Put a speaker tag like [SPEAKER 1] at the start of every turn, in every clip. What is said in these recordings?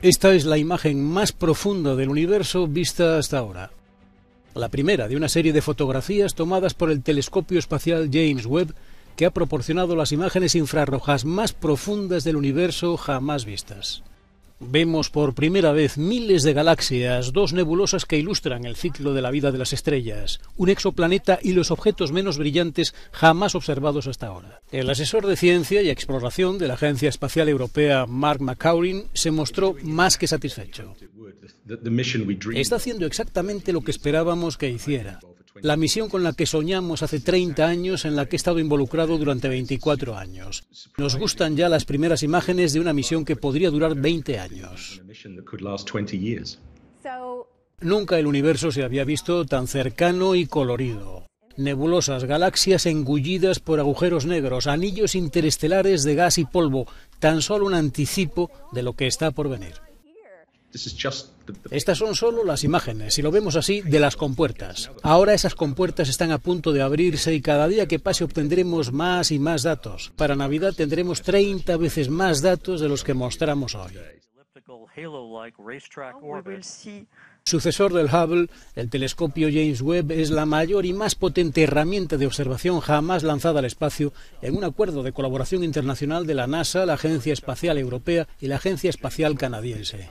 [SPEAKER 1] Esta es la imagen más profunda del universo vista hasta ahora. La primera de una serie de fotografías tomadas por el telescopio espacial James Webb, que ha proporcionado las imágenes infrarrojas más profundas del universo jamás vistas. Vemos por primera vez miles de galaxias, dos nebulosas que ilustran el ciclo de la vida de las estrellas, un exoplaneta y los objetos menos brillantes jamás observados hasta ahora. El asesor de ciencia y exploración de la Agencia Espacial Europea, Mark McCaurin, se mostró más que satisfecho. Está haciendo exactamente lo que esperábamos que hiciera la misión con la que soñamos hace 30 años, en la que he estado involucrado durante 24 años. Nos gustan ya las primeras imágenes de una misión que podría durar 20 años. Nunca el universo se había visto tan cercano y colorido. Nebulosas, galaxias engullidas por agujeros negros, anillos interestelares de gas y polvo, tan solo un anticipo de lo que está por venir. Estas son solo las imágenes, si lo vemos así, de las compuertas. Ahora esas compuertas están a punto de abrirse y cada día que pase obtendremos más y más datos. Para Navidad tendremos 30 veces más datos de los que mostramos hoy. Oh, Sucesor del Hubble, el telescopio James Webb es la mayor y más potente herramienta de observación jamás lanzada al espacio en un acuerdo de colaboración internacional de la NASA, la Agencia Espacial Europea y la Agencia Espacial Canadiense.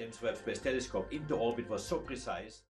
[SPEAKER 1] James Webb Space Telescope into orbit was so precise